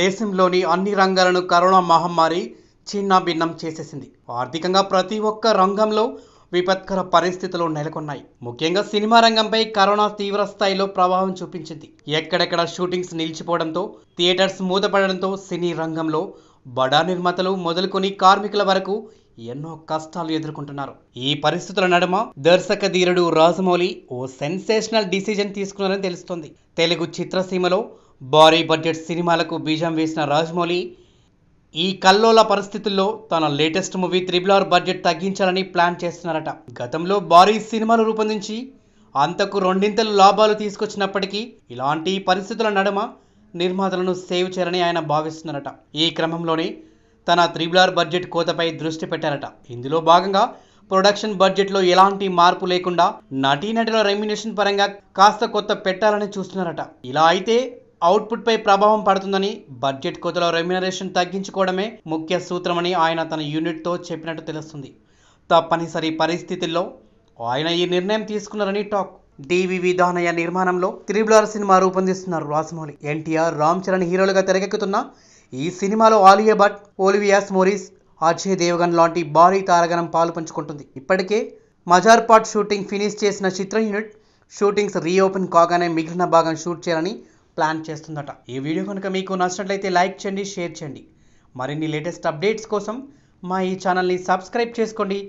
దేశంలోని అన్ని రంగాలను కరోనా మహమ్మారి చిన్న భిన్నం చేసేసింది ఆర్థికంగా ప్రతి ఒక్క రంగంలో విపత్కర పరిస్థితులు నెలకొన్నాయి ముఖ్యంగా సినిమా రంగంపై కరోనా తీవ్ర స్థాయిలో ప్రభావం చూపించింది ఎక్కడెక్కడ షూటింగ్స్ నిలిచిపోవడంతో థియేటర్స్ మూతపడడంతో సినీ రంగంలో బడా నిర్మాతలు మొదలుకొని కార్మికుల వరకు ఎన్నో కష్టాలు ఎదుర్కొంటున్నారు ఈ పరిస్థితుల నడుమ దర్శక ధీరుడు రాజమౌళి ఓ సెన్సేషనల్ డిసిజన్ తీసుకున్నారని తెలుస్తోంది తెలుగు చిత్రసీమలో భారీ బడ్జెట్ సినిమాలకు బీజం వేసిన రాజమౌళి ఈ కల్లోల పరిస్థితుల్లో తన latest movie triple R budget తగ్గించాలని ప్లాన్ చేస్తున్నారట గతంలో భారీ సినిమాలు రూపొందించి అంతకు రెండింతలు లాభాలు తీసుకొచ్చినప్పటికీ ఇలాంటి పరిస్థితుల నడుమ నిర్మాతలను సేవ్ చేయాలని ఆయన భావిస్తున్నారట ఈ క్రమంలోనే తన త్రిబుల్ ఆర్ బడ్జెట్ కోతపై దృష్టి పెట్టారట ఇందులో భాగంగా ప్రొడక్షన్ బడ్జెట్లో ఎలాంటి మార్పు లేకుండా నటీనటుల రెమ్యునేషన్ పరంగా కాస్త కొత్త పెట్టాలని చూస్తున్నారట ఇలా అయితే అవుట్పుట్పై ప్రభావం పడుతుందని బడ్జెట్ కోతలో రెమ్యునరేషన్ తగ్గించుకోవడమే ముఖ్య సూత్రమని ఆయన తన యూనిట్తో చెప్పినట్టు తెలుస్తుంది తప్పనిసరి పరిస్థితుల్లో ఆయన ఈ నిర్ణయం తీసుకున్నారని టాక్ డివి విధానయ్య నిర్మాణంలో త్రిబులార్ సినిమా రూపొందిస్తున్నారు రాసమౌళి ఎన్టీఆర్ రామ్ చరణ్ హీరోలుగా తెరకెక్కుతున్న ఈ సినిమాలో ఆలియా భట్ ఓలివియాస్ మోరీస్ అజయ్ దేవగన్ లాంటి భారీ తారగణం పాలు పంచుకుంటుంది ఇప్పటికే పాట్ షూటింగ్ ఫినిష్ చేసిన చిత్ర యూనిట్ షూటింగ్స్ రీఓపెన్ కాగానే మిగిలిన భాగం షూట్ చేయాలని ప్లాన్ చేస్తుందట ఈ వీడియో కనుక మీకు నచ్చినట్లయితే లైక్ చేయండి షేర్ చేయండి మరిన్ని లేటెస్ట్ అప్డేట్స్ కోసం మా ఈ ఛానల్ని సబ్స్క్రైబ్ చేసుకోండి